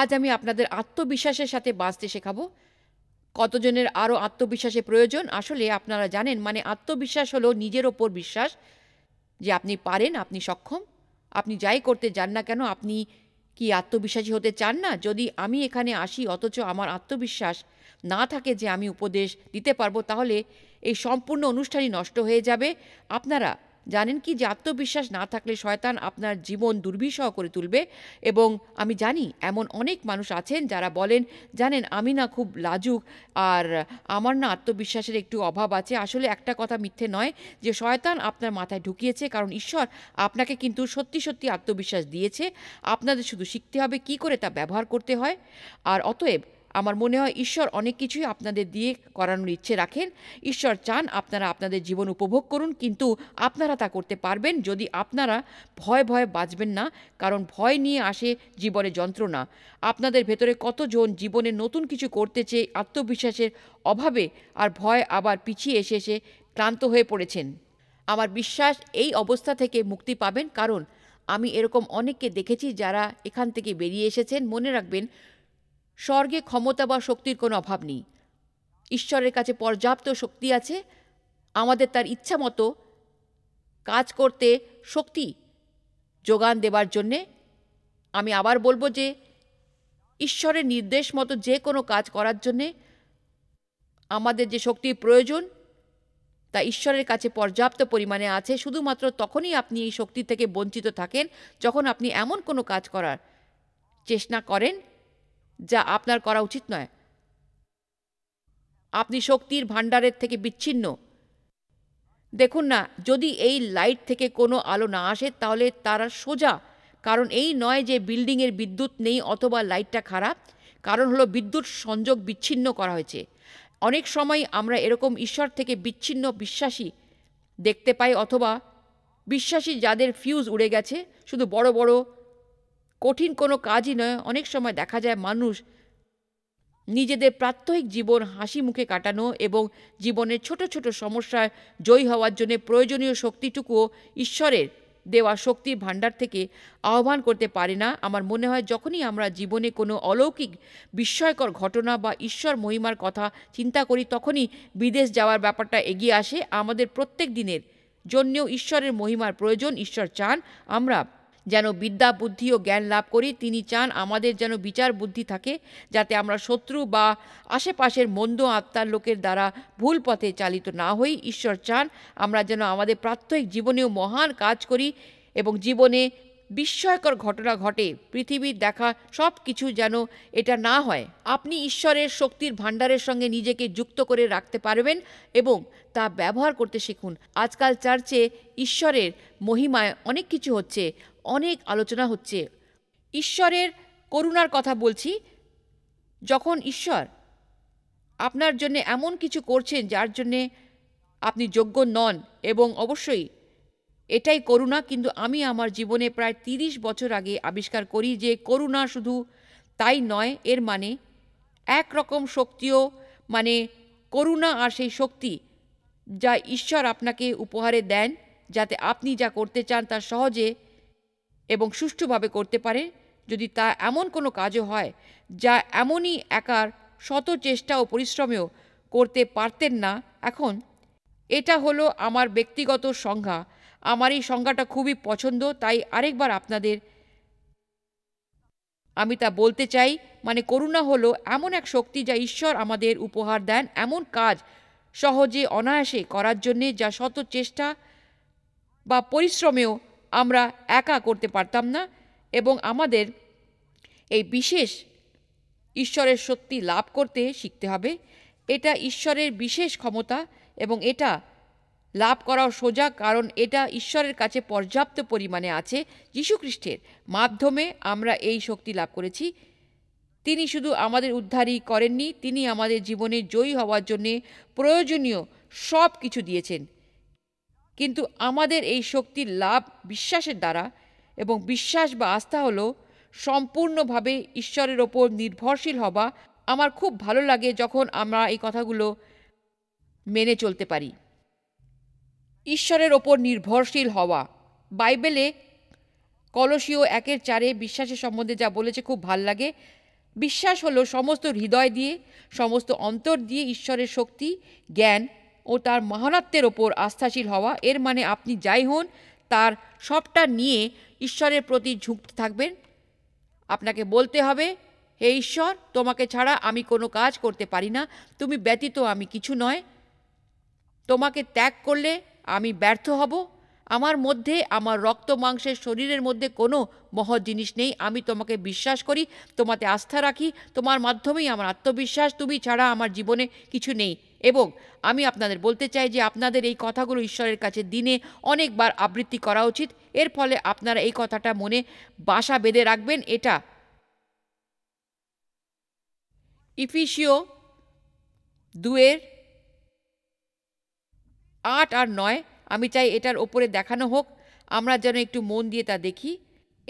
আজ আমি আপনাদের আত্মবিশ্বাসের সাথে বাঁচতে শেখাবো কতজনের আরও আত্মবিশ্বাসের প্রয়োজন আসলে আপনারা জানেন মানে আত্মবিশ্বাস হলো নিজের ওপর বিশ্বাস যে আপনি পারেন আপনি সক্ষম আপনি যাই করতে যান না কেন আপনি কি আত্মবিশ্বাসী হতে চান না যদি আমি এখানে আসি অথচ আমার আত্মবিশ্বাস না থাকে যে আমি উপদেশ দিতে পারবো তাহলে এই সম্পূর্ণ অনুষ্ঠানই নষ্ট হয়ে যাবে আপনারা জানেন কি যে আত্মবিশ্বাস না থাকলে শয়তান আপনার জীবন দুর্বিষহ করে তুলবে এবং আমি জানি এমন অনেক মানুষ আছেন যারা বলেন জানেন আমি না খুব লাজুক আর আমার না আত্মবিশ্বাসের একটু অভাব আছে আসলে একটা কথা মিথ্যে নয় যে শয়তান আপনার মাথায় ঢুকিয়েছে কারণ ঈশ্বর আপনাকে কিন্তু সত্যি সত্যি আত্মবিশ্বাস দিয়েছে আপনাদের শুধু শিখতে হবে কি করে তা ব্যবহার করতে হয় আর অতএব আমার মনে হয় ঈশ্বর অনেক কিছুই আপনাদের দিয়ে করানোর ইচ্ছে রাখেন ঈশ্বর চান আপনারা আপনাদের জীবন উপভোগ করুন কিন্তু আপনারা তা করতে পারবেন যদি আপনারা ভয় ভয় বাঁচবেন না কারণ ভয় নিয়ে আসে জীবনে যন্ত্রণা আপনাদের ভেতরে কতজন জীবনে নতুন কিছু করতে চেয়ে আত্মবিশ্বাসের অভাবে আর ভয় আবার পিছিয়ে এসে এসে ক্লান্ত হয়ে পড়েছেন আমার বিশ্বাস এই অবস্থা থেকে মুক্তি পাবেন কারণ আমি এরকম অনেককে দেখেছি যারা এখান থেকে বেরিয়ে এসেছেন মনে রাখবেন স্বর্গে ক্ষমতা বা শক্তির কোনো অভাব নেই ঈশ্বরের কাছে পর্যাপ্ত শক্তি আছে আমাদের তার ইচ্ছা মতো কাজ করতে শক্তি যোগান দেবার জন্যে আমি আবার বলবো যে ঈশ্বরের নির্দেশ মতো যে কোনো কাজ করার জন্যে আমাদের যে শক্তির প্রয়োজন তা ঈশ্বরের কাছে পর্যাপ্ত পরিমাণে আছে শুধুমাত্র তখনই আপনি এই শক্তি থেকে বঞ্চিত থাকেন যখন আপনি এমন কোনো কাজ করার চেষ্টা করেন যা আপনার করা উচিত নয় আপনি শক্তির ভাণ্ডারের থেকে বিচ্ছিন্ন দেখুন না যদি এই লাইট থেকে কোনো আলো না আসে তাহলে তারা সোজা কারণ এই নয় যে বিল্ডিংয়ের বিদ্যুৎ নেই অথবা লাইটটা খারাপ কারণ হলো বিদ্যুৎ সংযোগ বিচ্ছিন্ন করা হয়েছে অনেক সময় আমরা এরকম ঈশ্বর থেকে বিচ্ছিন্ন বিশ্বাসী দেখতে পাই অথবা বিশ্বাসী যাদের ফিউজ উড়ে গেছে শুধু বড় বড় কঠিন কোনো কাজই নয় অনেক সময় দেখা যায় মানুষ নিজেদের প্রাত্যহিক জীবন হাসি মুখে কাটানো এবং জীবনের ছোট ছোট সমস্যায় জয়ী হওয়ার জন্য প্রয়োজনীয় শক্তিটুকুও ঈশ্বরের দেওয়া শক্তির ভাণ্ডার থেকে আহ্বান করতে পারে না আমার মনে হয় যখনই আমরা জীবনে কোনো অলৌকিক বিস্ময়কর ঘটনা বা ঈশ্বর মহিমার কথা চিন্তা করি তখনই বিদেশ যাওয়ার ব্যাপারটা এগিয়ে আসে আমাদের প্রত্যেক দিনের জন্যেও ঈশ্বরের মহিমার প্রয়োজন ঈশ্বর চান আমরা যেন বিদ্যা বুদ্ধি ও জ্ঞান লাভ করি তিনি চান আমাদের যেন বিচার বুদ্ধি থাকে যাতে আমরা শত্রু বা আশেপাশের মন্দ আত্মার লোকের দ্বারা ভুল পথে চালিত না হই ঈশ্বর চান আমরা যেন আমাদের প্রাত্যহিক জীবনেও মহান কাজ করি এবং জীবনে বিস্ময়কর ঘটনা ঘটে পৃথিবীর দেখা সব কিছু যেন এটা না হয় আপনি ঈশ্বরের শক্তির ভাণ্ডারের সঙ্গে নিজেকে যুক্ত করে রাখতে পারবেন এবং তা ব্যবহার করতে শিখুন আজকাল চার্চে ঈশ্বরের মহিমায় অনেক কিছু হচ্ছে অনেক আলোচনা হচ্ছে ঈশ্বরের করুণার কথা বলছি যখন ঈশ্বর আপনার জন্য এমন কিছু করছেন যার জন্যে আপনি যোগ্য নন এবং অবশ্যই এটাই করুণা কিন্তু আমি আমার জীবনে প্রায় তিরিশ বছর আগে আবিষ্কার করি যে করুণা শুধু তাই নয় এর মানে এক রকম শক্তিও মানে করুণা আর সেই শক্তি যা ঈশ্বর আপনাকে উপহারে দেন যাতে আপনি যা করতে চান তা সহজে এবং সুষ্ঠুভাবে করতে পারে যদি তা এমন কোনো কাজও হয় যা এমনই একার শত চেষ্টা ও পরিশ্রমেও করতে পারতেন না এখন এটা হলো আমার ব্যক্তিগত সংজ্ঞা আমার এই সংজ্ঞাটা খুবই পছন্দ তাই আরেকবার আপনাদের আমি তা বলতে চাই মানে করুণা হলো এমন এক শক্তি যা ঈশ্বর আমাদের উপহার দেন এমন কাজ সহজে অনায়াসে করার জন্যে যা শত চেষ্টা বা পরিশ্রমেও আমরা একা করতে পারতাম না এবং আমাদের এই বিশেষ ঈশ্বরের সত্যি লাভ করতে শিখতে হবে এটা ঈশ্বরের বিশেষ ক্ষমতা এবং এটা লাভ করাও সোজা কারণ এটা ঈশ্বরের কাছে পর্যাপ্ত পরিমাণে আছে যীশুখ্রিস্টের মাধ্যমে আমরা এই শক্তি লাভ করেছি তিনি শুধু আমাদের উদ্ধারই করেননি তিনি আমাদের জীবনে জয়ী হওয়ার জন্যে প্রয়োজনীয় সব কিছু দিয়েছেন কিন্তু আমাদের এই শক্তির লাভ বিশ্বাসের দ্বারা এবং বিশ্বাস বা আস্থা হলো সম্পূর্ণভাবে ঈশ্বরের ওপর নির্ভরশীল হবা আমার খুব ভালো লাগে যখন আমরা এই কথাগুলো মেনে চলতে পারি ঈশ্বরের ওপর নির্ভরশীল হওয়া বাইবেলে কলসীয় একের চারে বিশ্বাসের সম্বন্ধে যা বলেছে খুব ভাল লাগে বিশ্বাস হলো সমস্ত হৃদয় দিয়ে সমস্ত অন্তর দিয়ে ঈশ্বরের শক্তি জ্ঞান ও তার মহানাত্মের ওপর আস্থাশীল হওয়া এর মানে আপনি যাই হন তার সবটা নিয়ে ঈশ্বরের প্রতি ঝুঁকতে থাকবেন আপনাকে বলতে হবে হে ঈশ্বর তোমাকে ছাড়া আমি কোনো কাজ করতে পারি না তুমি ব্যতীত আমি কিছু নয় তোমাকে ত্যাগ করলে আমি ব্যর্থ হব আমার মধ্যে আমার রক্ত মাংসের শরীরের মধ্যে কোনো মহৎ জিনিস নেই আমি তোমাকে বিশ্বাস করি তোমাতে আস্থা রাখি তোমার মাধ্যমেই আমার আত্মবিশ্বাস তুমি ছাড়া আমার জীবনে কিছু নেই এবং আমি আপনাদের বলতে চাই যে আপনাদের এই কথাগুলো ঈশ্বরের কাছে দিনে অনেকবার আবৃত্তি করা উচিত এর ফলে আপনারা এই কথাটা মনে বাসা বেঁধে রাখবেন এটা ইফিসিও দুয়ের আট আর নয় আমি চাই এটার ওপরে দেখানো হোক আমরা যেন একটু মন দিয়ে তা দেখি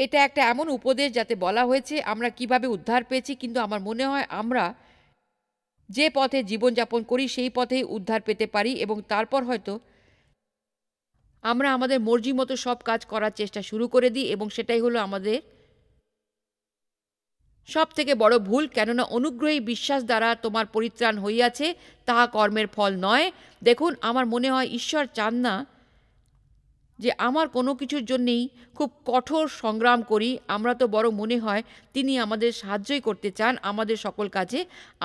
এটা একটা এমন উপদেশ যাতে বলা হয়েছে আমরা কিভাবে উদ্ধার পেয়েছি কিন্তু আমার মনে হয় আমরা যে পথে জীবনযাপন করি সেই পথেই উদ্ধার পেতে পারি এবং তারপর হয়তো আমরা আমাদের মর্জি মতো সব কাজ করার চেষ্টা শুরু করে দিই এবং সেটাই হলো আমাদের সব থেকে বড় ভুল কেননা অনুগ্রহী বিশ্বাস দ্বারা তোমার পরিত্রাণ হইয়াছে তাহা কর্মের ফল নয় দেখুন আমার মনে হয় ঈশ্বর চান না যে আমার কোনো কিছুর জন্যেই খুব কঠোর সংগ্রাম করি আমরা তো বড় মনে হয় তিনি আমাদের সাহায্যই করতে চান আমাদের সকল কাজে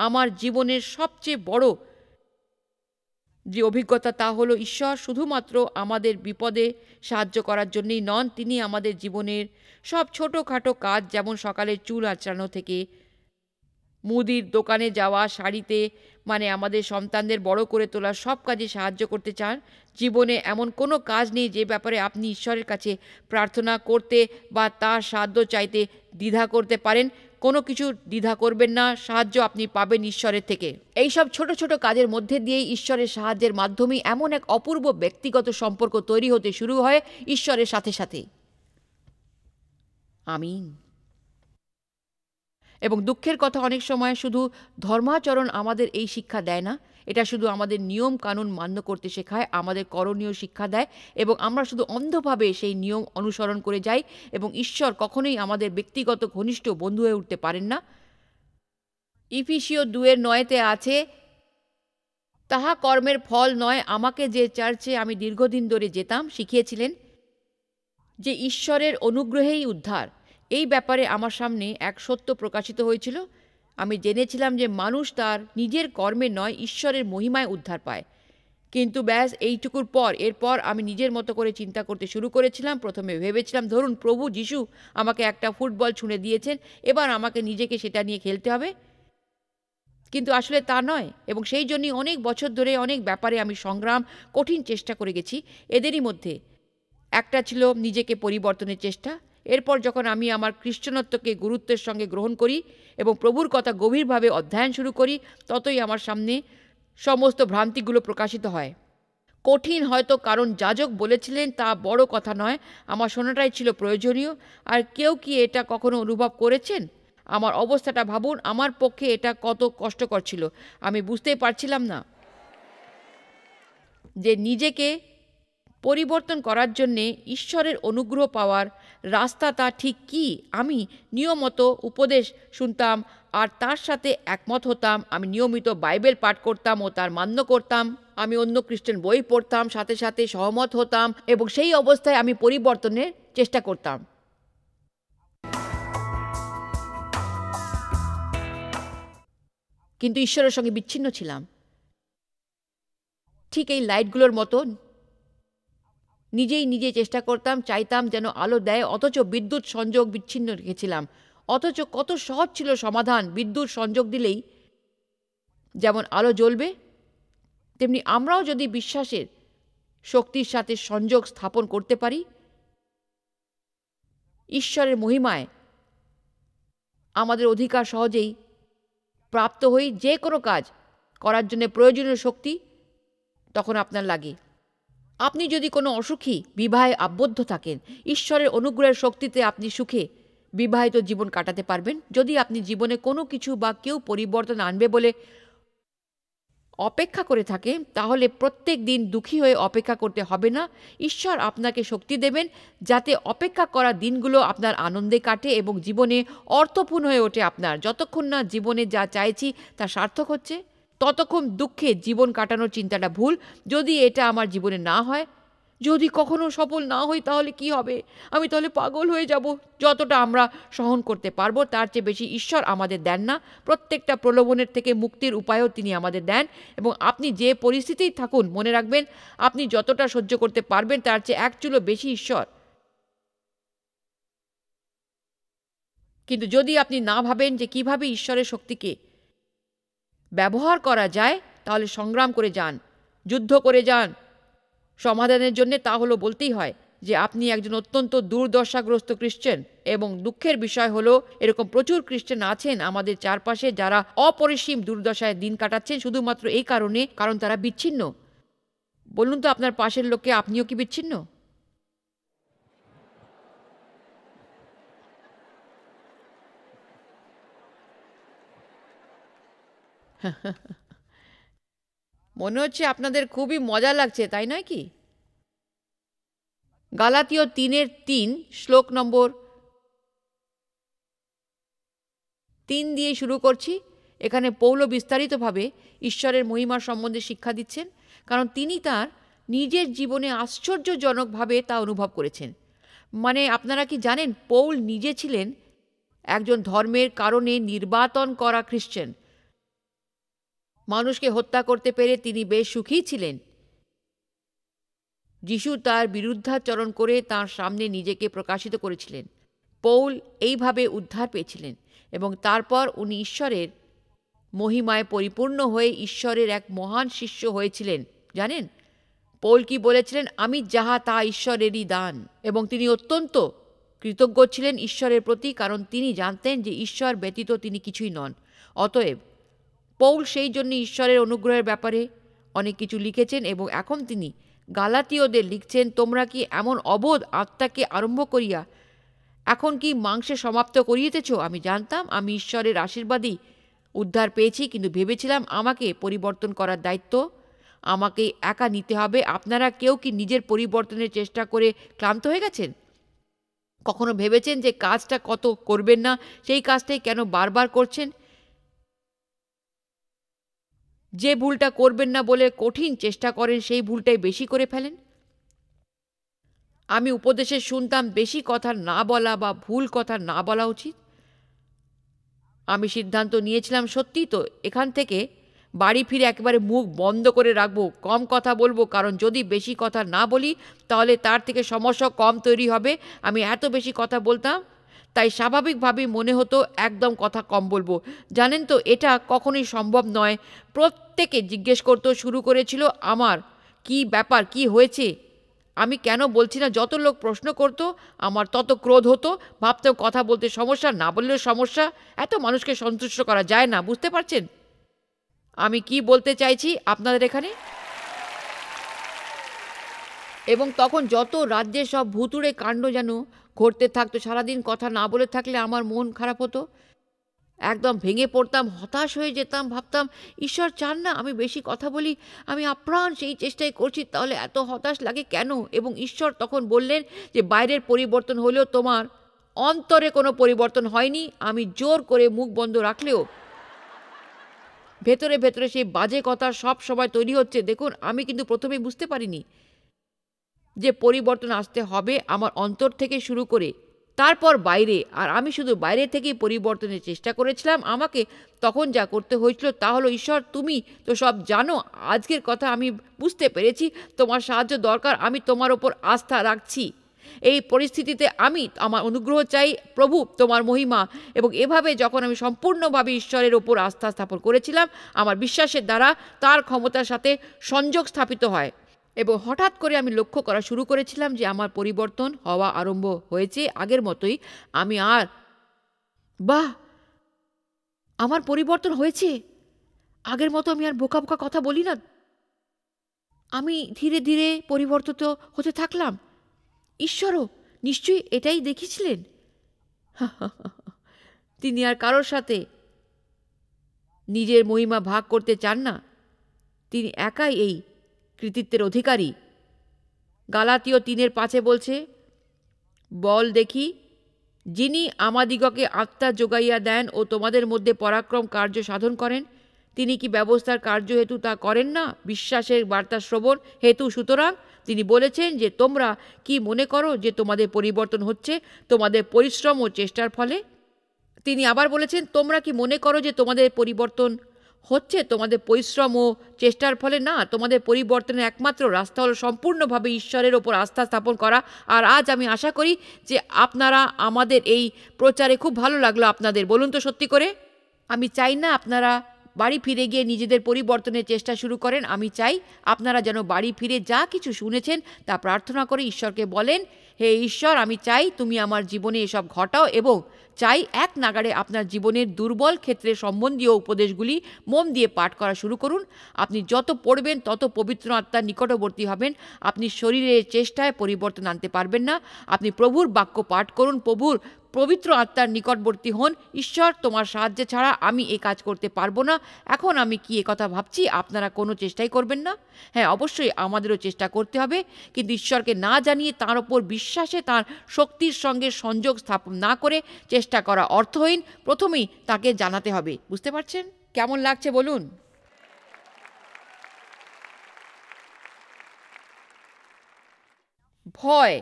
আমার জীবনের সবচেয়ে বড় যে অভিজ্ঞতা তা হলো ঈশ্বর শুধুমাত্র আমাদের বিপদে সাহায্য করার জন্যই নন তিনি আমাদের জীবনের সব ছোটোখাটো কাজ যেমন সকালে চুল আঁচড়ানো থেকে মুদির দোকানে যাওয়া শাড়িতে মানে আমাদের সন্তানদের বড় করে তোলা সব কাজে সাহায্য করতে চান জীবনে এমন কোনো কাজ নেই যে ব্যাপারে আপনি ঈশ্বরের কাছে প্রার্থনা করতে বা তার সাহায্য চাইতে দ্বিধা করতে পারেন কোনো কিছু দ্বিধা করবেন না সাহায্য আপনি পাবেন ঈশ্বরের থেকে এই সব ছোট ছোট কাজের মধ্যে দিয়েই ঈশ্বরের সাহায্যের মাধ্যমে এমন এক অপূর্ব ব্যক্তিগত সম্পর্ক তৈরি হতে শুরু হয় ঈশ্বরের সাথে সাথে আমিন এবং দুঃখের কথা অনেক সময় শুধু ধর্মাচরণ আমাদের এই শিক্ষা দেয় না এটা শুধু আমাদের নিয়ম কানুন মান্য করতে শেখায় আমাদের করণীয় শিক্ষা দেয় এবং আমরা শুধু অন্ধভাবে সেই নিয়ম অনুসরণ করে যাই এবং ঈশ্বর কখনোই আমাদের ব্যক্তিগত ঘনিষ্ঠ বন্ধু হয়ে উঠতে পারেন না ইফিসিও দুয়ের নয়তে আছে তাহা কর্মের ফল নয় আমাকে যে চার্চে আমি দীর্ঘদিন ধরে যেতাম শিখিয়েছিলেন যে ঈশ্বরের অনুগ্রহেই উদ্ধার এই ব্যাপারে আমার সামনে এক সত্য প্রকাশিত হয়েছিল আমি জেনেছিলাম যে মানুষ তার নিজের কর্মে নয় ঈশ্বরের মহিমায় উদ্ধার পায় কিন্তু ব্যাস এইটুকুর পর এরপর আমি নিজের মতো করে চিন্তা করতে শুরু করেছিলাম প্রথমে ভেবেছিলাম ধরুন প্রভু যিশু আমাকে একটা ফুটবল ছুঁড়ে দিয়েছেন এবার আমাকে নিজেকে সেটা নিয়ে খেলতে হবে কিন্তু আসলে তা নয় এবং সেই জন্যই অনেক বছর ধরে অনেক ব্যাপারে আমি সংগ্রাম কঠিন চেষ্টা করে গেছি এদেরই মধ্যে একটা ছিল নিজেকে পরিবর্তনের চেষ্টা এরপর যখন আমি আমার খ্রিস্টানত্বকে গুরুত্বের সঙ্গে গ্রহণ করি এবং প্রভুর কথা গভীরভাবে অধ্যয়ন শুরু করি ততই আমার সামনে সমস্ত ভ্রান্তিগুলো প্রকাশিত হয় কঠিন হয়তো কারণ যাজক বলেছিলেন তা বড় কথা নয় আমার শোনাটাই ছিল প্রয়োজনীয় আর কেউ কি এটা কখনো অনুভব করেছেন আমার অবস্থাটা ভাবুন আমার পক্ষে এটা কত কষ্টকর ছিল আমি বুঝতেই পারছিলাম না যে নিজেকে পরিবর্তন করার জন্যে ঈশ্বরের অনুগ্রহ পাওয়ার রাস্তা তা ঠিক কি আমি নিয়মত উপদেশ শুনতাম আর তার সাথে একমত হতাম আমি নিয়মিত বাইবেল পাঠ করতাম ও তার মান্য করতাম আমি অন্য খ্রিস্টান বই পড়তাম সাথে সাথে সহমত হতাম এবং সেই অবস্থায় আমি পরিবর্তনের চেষ্টা করতাম কিন্তু ঈশ্বরের সঙ্গে বিচ্ছিন্ন ছিলাম ঠিক এই লাইটগুলোর মতো নিজেই নিজে চেষ্টা করতাম চাইতাম যেন আলো দেয় অথচ বিদ্যুৎ সংযোগ বিচ্ছিন্ন রেখেছিলাম অথচ কত সহজ ছিল সমাধান বিদ্যুৎ সংযোগ দিলেই যেমন আলো জ্বলবে তেমনি আমরাও যদি বিশ্বাসের শক্তির সাথে সংযোগ স্থাপন করতে পারি ঈশ্বরের মহিমায় আমাদের অধিকার সহজেই প্রাপ্ত হই যে কোনো কাজ করার জন্য প্রয়োজনীয় শক্তি তখন আপনার লাগে আপনি যদি কোনো অসুখী বিবাহে আবদ্ধ থাকেন ঈশ্বরের অনুগ্রহের শক্তিতে আপনি সুখে বিবাহিত জীবন কাটাতে পারবেন যদি আপনি জীবনে কোনো কিছু বা কেউ পরিবর্তন আনবে বলে অপেক্ষা করে থাকেন তাহলে প্রত্যেক দিন দুঃখী হয়ে অপেক্ষা করতে হবে না ঈশ্বর আপনাকে শক্তি দেবেন যাতে অপেক্ষা করা দিনগুলো আপনার আনন্দে কাটে এবং জীবনে অর্থপূর্ণ হয়ে ওঠে আপনার যতক্ষণ না জীবনে যা চাইছি তা সার্থক হচ্ছে ততক্ষণ দুঃখে জীবন কাটানোর চিন্তাটা ভুল যদি এটা আমার জীবনে না হয় যদি কখনো সফল না হই তাহলে কি হবে আমি তাহলে পাগল হয়ে যাব যতটা আমরা সহন করতে পারবো তার চেয়ে বেশি ঈশ্বর আমাদের দেন না প্রত্যেকটা প্রলোভনের থেকে মুক্তির উপায়ও তিনি আমাদের দেন এবং আপনি যে পরিস্থিতিই থাকুন মনে রাখবেন আপনি যতটা সহ্য করতে পারবেন তার চেয়ে এক চুলো বেশি ঈশ্বর কিন্তু যদি আপনি না ভাবেন যে কিভাবে ঈশ্বরের শক্তিকে ব্যবহার করা যায় তাহলে সংগ্রাম করে যান যুদ্ধ করে যান সমাধানের জন্যে তা হলো বলতেই হয় যে আপনি একজন অত্যন্ত দুর্দশাগ্রস্ত খ্রিশ্চান এবং দুঃখের বিষয় হলো এরকম প্রচুর খ্রিস্টান আছেন আমাদের চারপাশে যারা অপরিসীম দুর্দশায় দিন কাটাচ্ছেন শুধুমাত্র এই কারণে কারণ তারা বিচ্ছিন্ন বলুন তো আপনার পাশের লোককে আপনিও কি বিচ্ছিন্ন মনে হচ্ছে আপনাদের খুবই মজা লাগছে তাই নয় কি গালাতীয় তিনের তিন শ্লোক নম্বর তিন দিয়ে শুরু করছি এখানে পৌল বিস্তারিতভাবে ঈশ্বরের মহিমা সম্বন্ধে শিক্ষা দিচ্ছেন কারণ তিনি তার নিজের জীবনে আশ্চর্যজনকভাবে তা অনুভব করেছেন মানে আপনারা কি জানেন পৌল নিজে ছিলেন একজন ধর্মের কারণে নির্বাতন করা খ্রিশ্চান মানুষকে হত্যা করতে পেরে তিনি বেশ সুখী ছিলেন যিশু তার বিরুদ্ধাচরণ করে তার সামনে নিজেকে প্রকাশিত করেছিলেন পৌল এইভাবে উদ্ধার পেয়েছিলেন এবং তারপর উনি ঈশ্বরের মহিমায় পরিপূর্ণ হয়ে ঈশ্বরের এক মহান শিষ্য হয়েছিলেন জানেন পৌল কি বলেছিলেন আমি যাহা তা ঈশ্বরেরই দান এবং তিনি অত্যন্ত কৃতজ্ঞ ছিলেন ঈশ্বরের প্রতি কারণ তিনি জানতেন যে ঈশ্বর ব্যতীত তিনি কিছুই নন অতএব পৌল সেই জন্য ঈশ্বরের অনুগ্রহের ব্যাপারে অনেক কিছু লিখেছেন এবং এখন তিনি গালাতীয়দের লিখছেন তোমরা কি এমন অবোধ আত্মাকে আরম্ভ করিয়া এখন কি মাংসে সমাপ্ত করিয়েতেছ আমি জানতাম আমি ঈশ্বরের আশীর্বাদী উদ্ধার পেয়েছি কিন্তু ভেবেছিলাম আমাকে পরিবর্তন করার দায়িত্ব আমাকে একা নিতে হবে আপনারা কেউ কি নিজের পরিবর্তনের চেষ্টা করে ক্লান্ত হয়ে গেছেন কখনো ভেবেছেন যে কাজটা কত করবেন না সেই কাজটাই কেন বারবার করছেন যে ভুলটা করবেন না বলে কঠিন চেষ্টা করেন সেই ভুলটাই বেশি করে ফেলেন আমি উপদেশে শুনতাম বেশি কথা না বলা বা ভুল কথা না বলা উচিত আমি সিদ্ধান্ত নিয়েছিলাম সত্যি তো এখান থেকে বাড়ি ফিরে একেবারে মুখ বন্ধ করে রাখবো কম কথা বলবো কারণ যদি বেশি কথা না বলি তাহলে তার থেকে সমস্যা কম তৈরি হবে আমি এত বেশি কথা বলতাম তাই স্বাভাবিকভাবেই মনে হতো একদম কথা কম বলবো জানেন তো এটা কখনোই সম্ভব নয় প্রত্যেকে জিজ্ঞেস করতে শুরু করেছিল আমার কি ব্যাপার কি হয়েছে আমি কেন বলছি না যত লোক প্রশ্ন করত আমার তত ক্রোধ হতো ভাবতেও কথা বলতে সমস্যা না বললেও সমস্যা এত মানুষকে সন্তুষ্ট করা যায় না বুঝতে পারছেন আমি কি বলতে চাইছি আপনাদের এখানে এবং তখন যত রাজ্যে সব ভুতুড়ে কাণ্ড যেন ঘটতে থাকতো সারাদিন কথা না বলে থাকলে আমার মন খারাপ হতো একদম ভেঙে পড়তাম হতাশ হয়ে যেতাম ভাবতাম ঈশ্বর চান না আমি বেশি কথা বলি আমি আপ্রাণ সেই চেষ্টাই করছি তাহলে এত হতাশ লাগে কেন এবং ঈশ্বর তখন বললেন যে বাইরের পরিবর্তন হলেও তোমার অন্তরে কোনো পরিবর্তন হয়নি আমি জোর করে মুখ বন্ধ রাখলেও ভেতরে ভেতরে সেই বাজে কথা সব সময় তৈরি হচ্ছে দেখুন আমি কিন্তু প্রথমেই বুঝতে পারিনি যে পরিবর্তন আসতে হবে আমার অন্তর থেকে শুরু করে তারপর বাইরে আর আমি শুধু বাইরে থেকেই পরিবর্তনের চেষ্টা করেছিলাম আমাকে তখন যা করতে হয়েছিল তা হলো ঈশ্বর তুমি তো সব জানো আজকের কথা আমি বুঝতে পেরেছি তোমার সাহায্য দরকার আমি তোমার ওপর আস্থা রাখছি এই পরিস্থিতিতে আমি আমার অনুগ্রহ চাই প্রভু তোমার মহিমা এবং এভাবে যখন আমি সম্পূর্ণভাবে ঈশ্বরের ওপর আস্থা স্থাপন করেছিলাম আমার বিশ্বাসের দ্বারা তার ক্ষমতার সাথে সংযোগ স্থাপিত হয় এবং হঠাৎ করে আমি লক্ষ্য করা শুরু করেছিলাম যে আমার পরিবর্তন হওয়া আরম্ভ হয়েছে আগের মতোই আমি আর বাহ আমার পরিবর্তন হয়েছে আগের মতো আমি আর বোকা বোকা কথা বলি না আমি ধীরে ধীরে পরিবর্তিত হতে থাকলাম ঈশ্বরও নিশ্চয়ই এটাই দেখেছিলেন তিনি আর কারোর সাথে নিজের মহিমা ভাগ করতে চান না তিনি একাই এই কৃতিত্বের অধিকারী গালাতীয় তিনের পাঁচে বলছে বল দেখি যিনি আমাদিগকে আত্মা যোগাইয়া দেন ও তোমাদের মধ্যে পরাক্রম কার্য সাধন করেন তিনি কি ব্যবস্থার কার্য হেতু তা করেন না বিশ্বাসের বার্তা শ্রবণ হেতু সুতরাং তিনি বলেছেন যে তোমরা কি মনে করো যে তোমাদের পরিবর্তন হচ্ছে তোমাদের পরিশ্রম ও চেষ্টার ফলে তিনি আবার বলেছেন তোমরা কি মনে করো যে তোমাদের পরিবর্তন হচ্ছে তোমাদের পরিশ্রম ও চেষ্টার ফলে না তোমাদের পরিবর্তনের একমাত্র রাস্তা হলো সম্পূর্ণভাবে ঈশ্বরের ওপর আস্থা স্থাপন করা আর আজ আমি আশা করি যে আপনারা আমাদের এই প্রচারে খুব ভালো লাগলো আপনাদের বলুন তো সত্যি করে আমি চাই না আপনারা বাড়ি ফিরে গিয়ে নিজেদের পরিবর্তনের চেষ্টা শুরু করেন আমি চাই আপনারা যেন বাড়ি ফিরে যা কিছু শুনেছেন তা প্রার্থনা করে ঈশ্বরকে বলেন হে ঈশ্বর আমি চাই তুমি আমার জীবনে এসব ঘটাও এবং চাই এক নাগারে আপনার জীবনের দুর্বল ক্ষেত্রে সম্বন্ধীয় উপদেশগুলি মন দিয়ে পাঠ করা শুরু করুন আপনি যত পড়বেন তত পবিত্র আত্মার নিকটবর্তী হবেন আপনি শরীরের চেষ্টায় পরিবর্তন আনতে পারবেন না আপনি প্রভুর বাক্য পাঠ করুন প্রভুর পবিত্র আত্মার নিকটবর্তী হন ঈশ্বর তোমার সাহায্য ছাড়া আমি এ কাজ করতে পারবো না এখন আমি কি কথা ভাবছি আপনারা কোনো চেষ্টাই করবেন না হ্যাঁ অবশ্যই আমাদেরও চেষ্টা করতে হবে কিন্তু ঈশ্বরকে না জানিয়ে তার ওপর বিশ্বাসে তার শক্তির সঙ্গে সংযোগ স্থাপন না করে চেষ্টা করা অর্থহীন প্রথমেই তাকে জানাতে হবে বুঝতে পারছেন কেমন লাগছে বলুন ভয়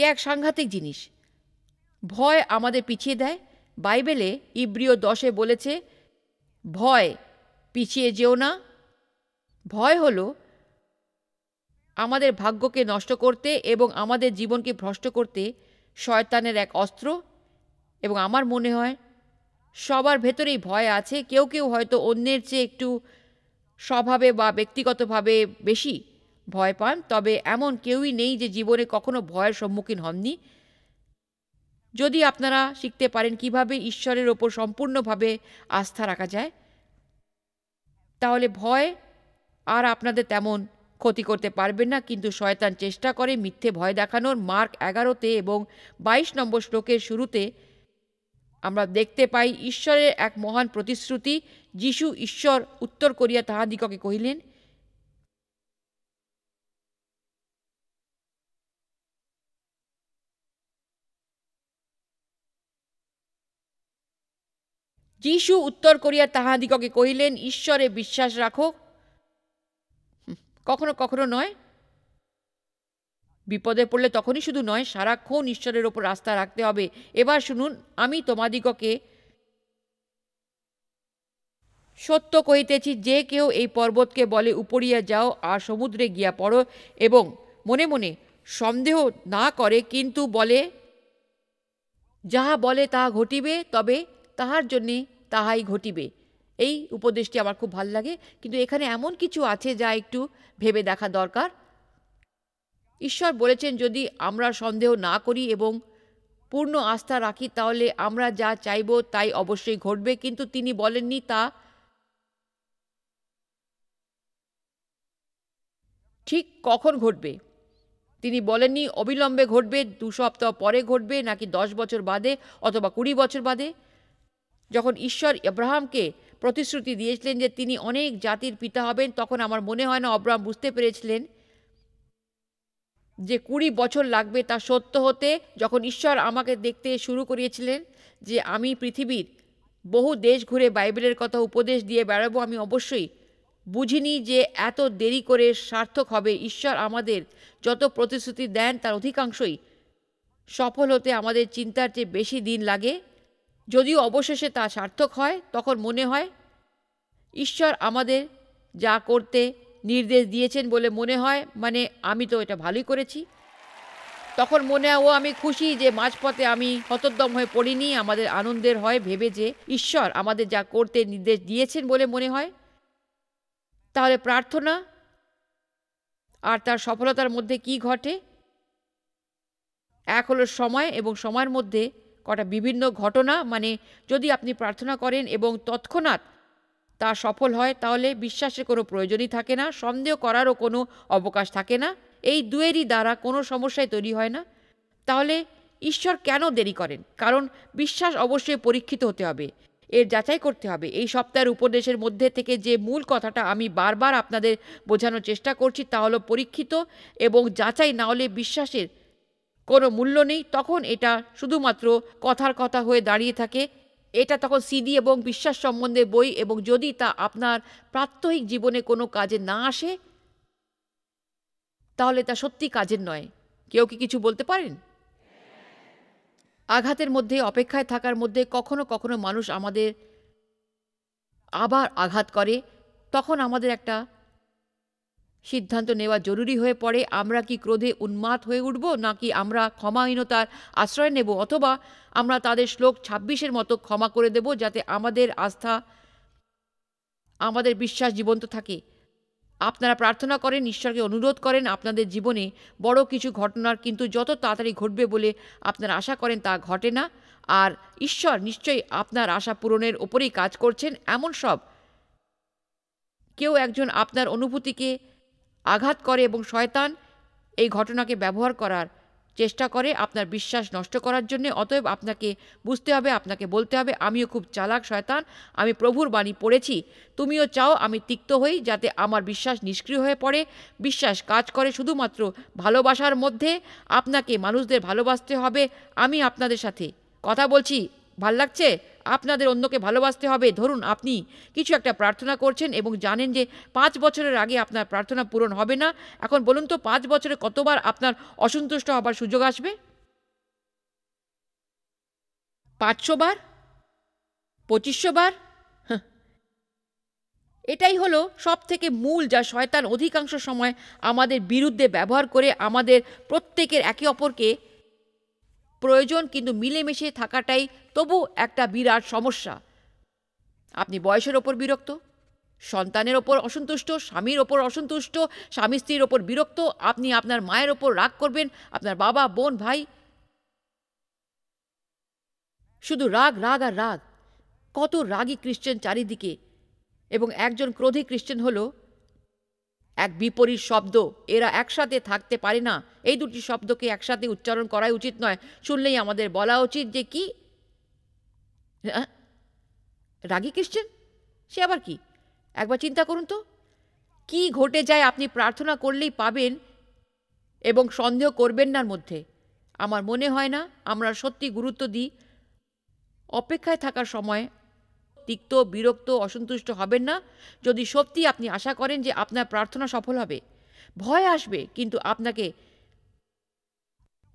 এ এক সাংঘাতিক জিনিস ভয় আমাদের পিছিয়ে দেয় বাইবেলে ইব্রিয় দশে বলেছে ভয় পিছিয়ে যেও না ভয় হল আমাদের ভাগ্যকে নষ্ট করতে এবং আমাদের জীবনকে ভ্রষ্ট করতে শয়তানের এক অস্ত্র এবং আমার মনে হয় সবার ভেতরেই ভয় আছে কেউ কেউ হয়তো অন্যের চেয়ে একটু স্বভাবে বা ব্যক্তিগতভাবে বেশি ভয় পান তবে এমন কেউই নেই যে জীবনে কখনো ভয়ের সম্মুখীন হননি যদি আপনারা শিখতে পারেন কিভাবে ঈশ্বরের ওপর সম্পূর্ণভাবে আস্থা রাখা যায় তাহলে ভয় আর আপনাদের তেমন ক্ষতি করতে পারবেন না কিন্তু শয়তান চেষ্টা করে মিথ্যে ভয় দেখানোর মার্ক এগারোতে এবং ২২ নম্বর শ্লোকের শুরুতে আমরা দেখতে পাই ঈশ্বরের এক মহান প্রতিশ্রুতি যিশু ঈশ্বর উত্তর কোরিয়া তাহাদিগকে কহিলেন যিশু উত্তর করিয়া তাহাদিগকে কহিলেন ঈশ্বরে বিশ্বাস রাখো কখনো কখনো নয় বিপদে পড়লে তখনই শুধু নয় সারাক্ষণ ঈশ্বরের ওপর আস্থা রাখতে হবে এবার শুনুন আমি তোমাদিগকে সত্য কহিতেছি যে কেউ এই পর্বতকে বলে উপরিয়া যাও আর সমুদ্রে গিয়া পড়ো এবং মনে মনে সন্দেহ না করে কিন্তু বলে যাহা বলে তাহা ঘটিবে তবে তাহার জন্যে তাহাই ঘটিবে এই উপদেশটি আমার খুব ভাল লাগে কিন্তু এখানে এমন কিছু আছে যা একটু ভেবে দেখা দরকার ঈশ্বর বলেছেন যদি আমরা সন্দেহ না করি এবং পূর্ণ আস্থা রাখি তাহলে আমরা যা চাইব তাই অবশ্যই ঘটবে কিন্তু তিনি বলেননি তা ঠিক কখন ঘটবে তিনি বলেননি অবিলম্বে ঘটবে দু সপ্তাহ পরে ঘটবে নাকি দশ বছর বাদে অথবা কুড়ি বছর বাদে যখন ঈশ্বর আব্রাহামকে প্রতিশ্রুতি দিয়েছিলেন যে তিনি অনেক জাতির পিতা হবেন তখন আমার মনে হয় না অব্রাহাম বুঝতে পেরেছিলেন যে কুড়ি বছর লাগবে তা সত্য হতে যখন ঈশ্বর আমাকে দেখতে শুরু করিয়েছিলেন যে আমি পৃথিবীর বহু দেশ ঘুরে বাইবেলের কথা উপদেশ দিয়ে বেড়াবো আমি অবশ্যই বুঝিনি যে এত দেরি করে সার্থক হবে ঈশ্বর আমাদের যত প্রতিশ্রুতি দেন তার অধিকাংশই সফল হতে আমাদের চিন্তার চেয়ে বেশি দিন লাগে যদিও অবশেষে তা সার্থক হয় তখন মনে হয় ঈশ্বর আমাদের যা করতে নির্দেশ দিয়েছেন বলে মনে হয় মানে আমি তো এটা ভালোই করেছি তখন মনে ও আমি খুশি যে মাঝপথে আমি হতদ্দম হয়ে পড়িনি আমাদের আনন্দের হয় ভেবে যে ঈশ্বর আমাদের যা করতে নির্দেশ দিয়েছেন বলে মনে হয় তাহলে প্রার্থনা আর তার সফলতার মধ্যে কি ঘটে এক হলো সময় এবং সময়ের মধ্যে কটা বিভিন্ন ঘটনা মানে যদি আপনি প্রার্থনা করেন এবং তৎক্ষণাৎ তা সফল হয় তাহলে বিশ্বাসের কোনো প্রয়োজনই থাকে না সন্দেহ করারও কোনো অবকাশ থাকে না এই দুয়েরই দ্বারা কোনো সমস্যায় তৈরি হয় না তাহলে ঈশ্বর কেন দেরি করেন কারণ বিশ্বাস অবশ্যই পরীক্ষিত হতে হবে এর যাচাই করতে হবে এই সপ্তাহের উপদেশের মধ্যে থেকে যে মূল কথাটা আমি বারবার আপনাদের বোঝানোর চেষ্টা করছি তা হলো পরীক্ষিত এবং যাচাই না হলে বিশ্বাসের কোনো মূল্য নেই তখন এটা শুধুমাত্র কথার কথা হয়ে দাঁড়িয়ে থাকে এটা তখন সিডি এবং বিশ্বাস সম্বন্ধে বই এবং যদি তা আপনার প্রাত্যহিক জীবনে কোনো কাজে না আসে তাহলে তা সত্যি কাজের নয় কেউ কি কিছু বলতে পারেন আঘাতের মধ্যে অপেক্ষায় থাকার মধ্যে কখনো কখনো মানুষ আমাদের আবার আঘাত করে তখন আমাদের একটা সিদ্ধান্ত নেওয়া জরুরি হয়ে পড়ে আমরা কি ক্রোধে উন্মাদ হয়ে উঠব নাকি আমরা ক্ষমাহীনতার আশ্রয় নেব অথবা আমরা তাদের শ্লোক ছাব্বিশের মতো ক্ষমা করে দেব যাতে আমাদের আস্থা আমাদের বিশ্বাস জীবন্ত থাকে আপনারা প্রার্থনা করেন ঈশ্বরকে অনুরোধ করেন আপনাদের জীবনে বড় কিছু ঘটনার কিন্তু যত তাড়াতাড়ি ঘটবে বলে আপনারা আশা করেন তা ঘটে না আর ঈশ্বর নিশ্চয়ই আপনার আশা পূরণের ওপরেই কাজ করছেন এমন সব কেউ একজন আপনার অনুভূতিকে আঘাত করে এবং শয়তান এই ঘটনাকে ব্যবহার করার চেষ্টা করে আপনার বিশ্বাস নষ্ট করার জন্য অতএব আপনাকে বুঝতে হবে আপনাকে বলতে হবে আমিও খুব চালাক শয়তান আমি প্রভুর বাণী পড়েছি তুমিও চাও আমি তিক্ত হই যাতে আমার বিশ্বাস নিষ্ক্রিয় হয়ে পড়ে বিশ্বাস কাজ করে শুধুমাত্র ভালোবাসার মধ্যে আপনাকে মানুষদের ভালোবাসতে হবে আমি আপনাদের সাথে কথা বলছি ভাল লাগছে আপনাদের অন্যকে ভালোবাসতে হবে ধরুন আপনি কিছু একটা প্রার্থনা করছেন এবং জানেন যে পাঁচ বছরের আগে আপনার প্রার্থনা পূরণ হবে না এখন বলুন তো পাঁচ বছরে কতবার আপনার অসন্তুষ্ট হবার সুযোগ আসবে পাঁচশো বার পঁচিশশো বার এটাই হলো সব থেকে মূল যা শয়তান অধিকাংশ সময় আমাদের বিরুদ্ধে ব্যবহার করে আমাদের প্রত্যেকের একে অপরকে প্রয়োজন কিন্তু মিলেমিশে থাকাটাই তবু একটা বিরাট সমস্যা আপনি বয়সের ওপর বিরক্ত সন্তানের ওপর অসন্তুষ্ট স্বামীর ওপর অসন্তুষ্ট স্বামী স্ত্রীর ওপর বিরক্ত আপনি আপনার মায়ের ওপর রাগ করবেন আপনার বাবা বোন ভাই শুধু রাগ রাগ আর রাগ কত রাগী খ্রিশ্চান চারিদিকে এবং একজন ক্রোধী খ্রিশ্চান হল এক বিপরীত শব্দ এরা একসাথে থাকতে পারে না এই দুটি শব্দকে একসাথে উচ্চারণ করাই উচিত নয় শুনলেই আমাদের বলা উচিত যে কি রাগি ক্রিশ্চান সে আবার কি একবার চিন্তা করুন তো কি ঘটে যায় আপনি প্রার্থনা করলেই পাবেন এবং সন্দেহ করবেন নার মধ্যে আমার মনে হয় না আমরা সত্যি গুরুত্ব দিই অপেক্ষায় থাকার সময় তিক্ত বিরক্ত অসন্তুষ্ট হবেন না যদি সত্যি আপনি আশা করেন যে আপনার প্রার্থনা সফল হবে ভয় আসবে কিন্তু আপনাকে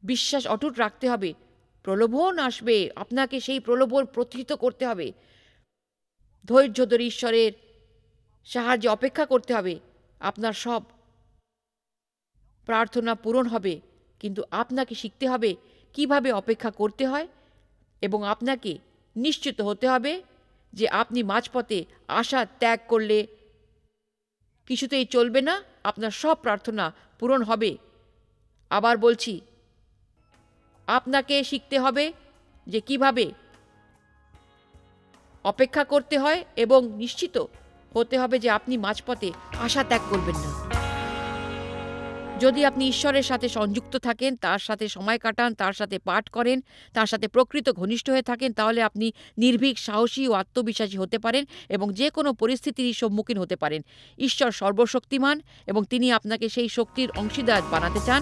বিশ্বাস অটুট রাখতে হবে প্রলোভন আসবে আপনাকে সেই প্রলোভন প্রতিহিত করতে হবে ধৈর্য ধরে ঈশ্বরের সাহায্যে অপেক্ষা করতে হবে আপনার সব প্রার্থনা পূরণ হবে কিন্তু আপনাকে শিখতে হবে কিভাবে অপেক্ষা করতে হয় এবং আপনাকে নিশ্চিত হতে হবে যে আপনি মাঝপথে আশা ত্যাগ করলে কিছুতেই চলবে না আপনার সব প্রার্থনা পূরণ হবে আবার বলছি আপনাকে শিখতে হবে যে কিভাবে অপেক্ষা করতে হয় এবং নিশ্চিত হতে হবে যে আপনি মাঝপথে আশা ত্যাগ করবেন না যদি আপনি ঈশ্বরের সাথে সংযুক্ত থাকেন তার সাথে সময় কাটান তার সাথে পাঠ করেন তার সাথে প্রকৃত ঘনিষ্ঠ হয়ে থাকেন তাহলে আপনি নির্ভীক সাহসী ও আত্মবিশ্বাসী হতে পারেন এবং যে কোনো পরিস্থিতির সম্মুখীন হতে পারেন ঈশ্বর সর্বশক্তিমান এবং তিনি আপনাকে সেই শক্তির অংশীদার বানাতে চান